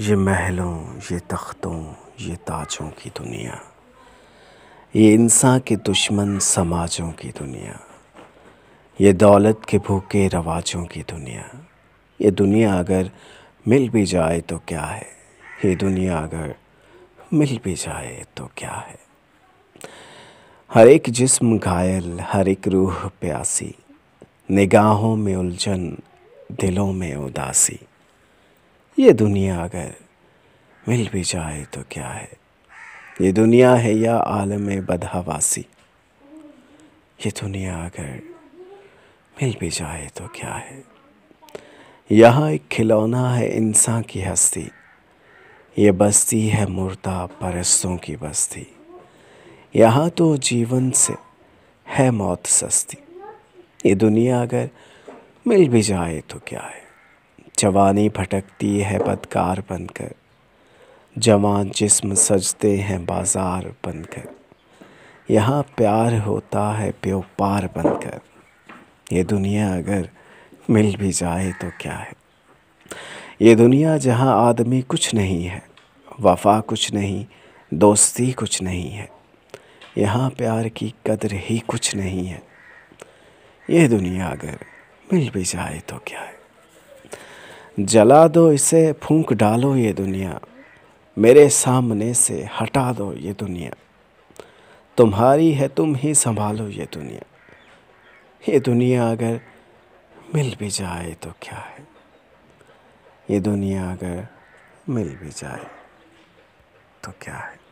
ये महलों ये तख्तों ये ताजों की दुनिया ये इंसान के दुश्मन समाजों की दुनिया ये दौलत के भूखे रवाजों की दुनिया ये दुनिया अगर मिल भी जाए तो क्या है ये दुनिया अगर मिल भी जाए तो क्या है हर एक जिस्म घायल हर एक रूह प्यासी निगाहों में उलझन दिलों में उदासी ये दुनिया अगर मिल भी जाए तो क्या है ये दुनिया है या आलम बदहवासी ये दुनिया अगर मिल भी जाए तो क्या है यहाँ एक खिलौना है इंसान की हस्ती ये बस्ती है मुर्दा परस्तों की बस्ती यहाँ तो जीवन से है मौत सस्ती ये दुनिया अगर मिल भी जाए तो क्या है जवानी भटकती है बदकार बनकर जवान जिस्म सजते हैं बाजार बनकर यहाँ प्यार होता है प्योपार बनकर ये दुनिया अगर मिल भी जाए तो क्या है ये दुनिया जहाँ आदमी कुछ नहीं है वफा कुछ नहीं दोस्ती कुछ नहीं है यहाँ प्यार की कदर ही कुछ नहीं है ये दुनिया अगर मिल भी जाए तो क्या है जला दो इसे फूंक डालो ये दुनिया मेरे सामने से हटा दो ये दुनिया तुम्हारी है तुम ही संभालो ये दुनिया ये दुनिया अगर मिल भी जाए तो क्या है ये दुनिया अगर मिल भी जाए तो क्या है